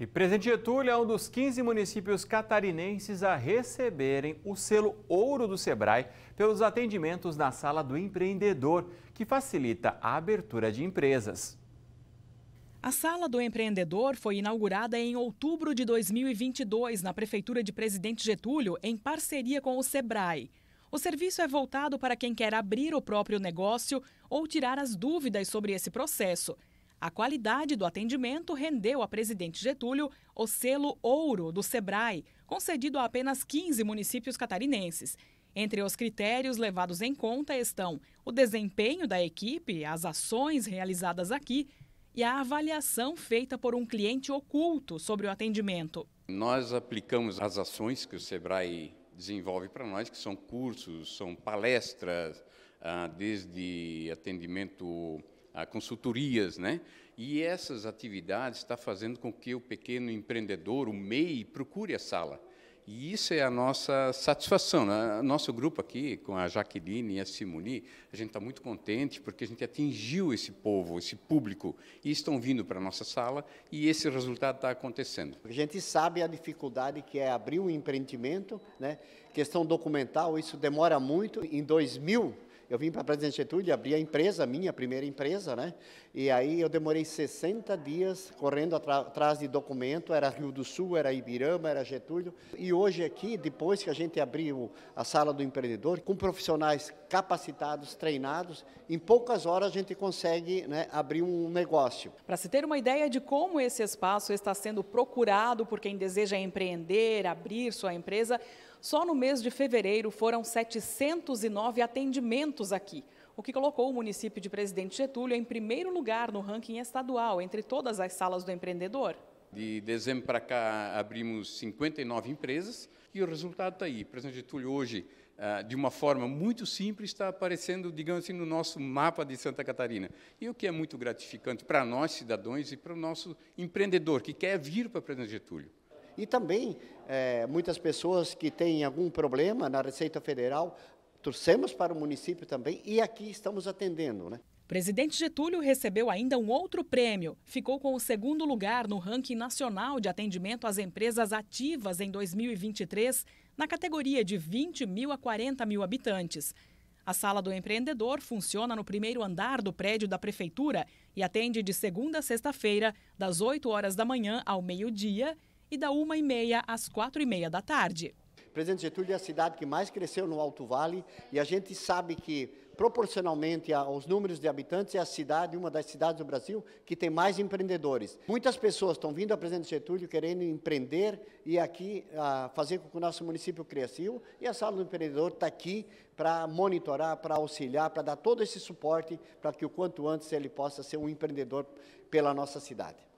E Presidente Getúlio é um dos 15 municípios catarinenses a receberem o selo Ouro do Sebrae pelos atendimentos na Sala do Empreendedor, que facilita a abertura de empresas. A Sala do Empreendedor foi inaugurada em outubro de 2022 na Prefeitura de Presidente Getúlio, em parceria com o Sebrae. O serviço é voltado para quem quer abrir o próprio negócio ou tirar as dúvidas sobre esse processo. A qualidade do atendimento rendeu a presidente Getúlio o selo ouro do SEBRAE, concedido a apenas 15 municípios catarinenses. Entre os critérios levados em conta estão o desempenho da equipe, as ações realizadas aqui e a avaliação feita por um cliente oculto sobre o atendimento. Nós aplicamos as ações que o SEBRAE desenvolve para nós, que são cursos, são palestras, ah, desde atendimento a consultorias, né? E essas atividades está fazendo com que o pequeno empreendedor, o MEI, procure a sala. E isso é a nossa satisfação. Né? Nosso grupo aqui, com a Jaqueline e a Simoni, a gente está muito contente porque a gente atingiu esse povo, esse público, e estão vindo para a nossa sala e esse resultado está acontecendo. A gente sabe a dificuldade que é abrir o um empreendimento, né? questão documental, isso demora muito. Em 2000, eu vim para Presidente Getúlio, abri a empresa, minha primeira empresa, né? E aí eu demorei 60 dias correndo atrás de documento, era Rio do Sul, era Ibirama, era Getúlio. E hoje aqui, depois que a gente abriu a sala do empreendedor, com profissionais capacitados, treinados, em poucas horas a gente consegue né, abrir um negócio. Para se ter uma ideia de como esse espaço está sendo procurado por quem deseja empreender, abrir sua empresa, só no mês de fevereiro foram 709 atendimentos aqui, o que colocou o município de Presidente Getúlio em primeiro lugar no ranking estadual entre todas as salas do empreendedor. De dezembro para cá abrimos 59 empresas e o resultado está aí. Presidente Getúlio hoje ah, de uma forma muito simples, está aparecendo, digamos assim, no nosso mapa de Santa Catarina. E o que é muito gratificante para nós, cidadãos, e para o nosso empreendedor que quer vir para Presidente Getúlio e também é, muitas pessoas que têm algum problema na Receita Federal, torcemos para o município também e aqui estamos atendendo. Né? Presidente Getúlio recebeu ainda um outro prêmio. Ficou com o segundo lugar no ranking nacional de atendimento às empresas ativas em 2023, na categoria de 20 mil a 40 mil habitantes. A Sala do Empreendedor funciona no primeiro andar do prédio da Prefeitura e atende de segunda a sexta-feira, das 8 horas da manhã ao meio-dia e da 1h30 às 4h30 da tarde. Presidente Getúlio é a cidade que mais cresceu no Alto Vale e a gente sabe que, proporcionalmente aos números de habitantes, é a cidade, uma das cidades do Brasil, que tem mais empreendedores. Muitas pessoas estão vindo a Presidente Getúlio querendo empreender e aqui a, fazer com que o nosso município cresça. E a Sala do Empreendedor está aqui para monitorar, para auxiliar, para dar todo esse suporte para que o quanto antes ele possa ser um empreendedor pela nossa cidade.